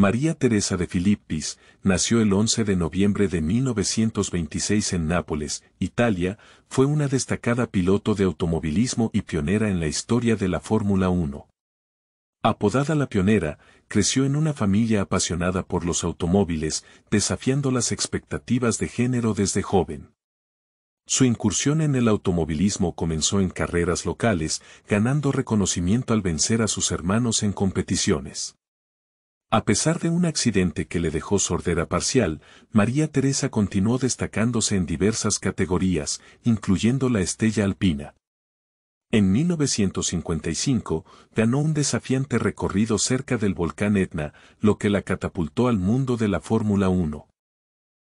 María Teresa de Filippis nació el 11 de noviembre de 1926 en Nápoles, Italia, fue una destacada piloto de automovilismo y pionera en la historia de la Fórmula 1. Apodada la pionera, creció en una familia apasionada por los automóviles, desafiando las expectativas de género desde joven. Su incursión en el automovilismo comenzó en carreras locales, ganando reconocimiento al vencer a sus hermanos en competiciones. A pesar de un accidente que le dejó sordera parcial, María Teresa continuó destacándose en diversas categorías, incluyendo la estella alpina. En 1955, ganó un desafiante recorrido cerca del volcán Etna, lo que la catapultó al mundo de la Fórmula 1.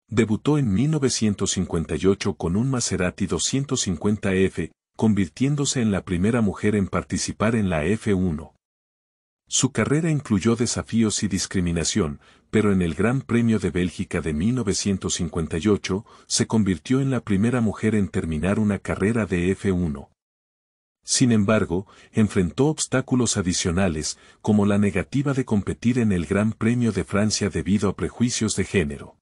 Debutó en 1958 con un Maserati 250F, convirtiéndose en la primera mujer en participar en la F1. Su carrera incluyó desafíos y discriminación, pero en el Gran Premio de Bélgica de 1958 se convirtió en la primera mujer en terminar una carrera de F1. Sin embargo, enfrentó obstáculos adicionales, como la negativa de competir en el Gran Premio de Francia debido a prejuicios de género.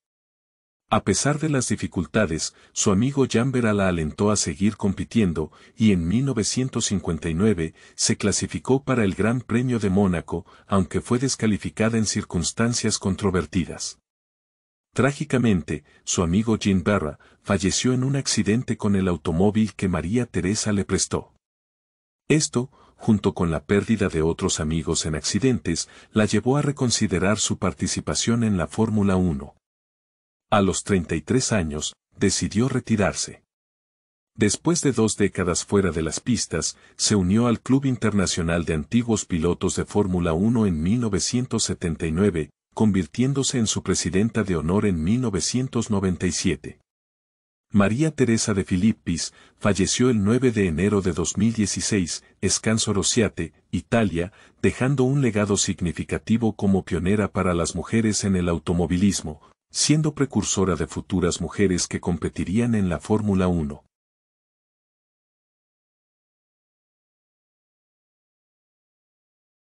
A pesar de las dificultades, su amigo Jambera la alentó a seguir compitiendo y en 1959 se clasificó para el Gran Premio de Mónaco, aunque fue descalificada en circunstancias controvertidas. Trágicamente, su amigo Jean Barra falleció en un accidente con el automóvil que María Teresa le prestó. Esto, junto con la pérdida de otros amigos en accidentes, la llevó a reconsiderar su participación en la Fórmula 1. A los 33 años, decidió retirarse. Después de dos décadas fuera de las pistas, se unió al Club Internacional de Antiguos Pilotos de Fórmula 1 en 1979, convirtiéndose en su presidenta de honor en 1997. María Teresa de Filippis falleció el 9 de enero de 2016, Escanso Italia, dejando un legado significativo como pionera para las mujeres en el automovilismo, siendo precursora de futuras mujeres que competirían en la Fórmula 1.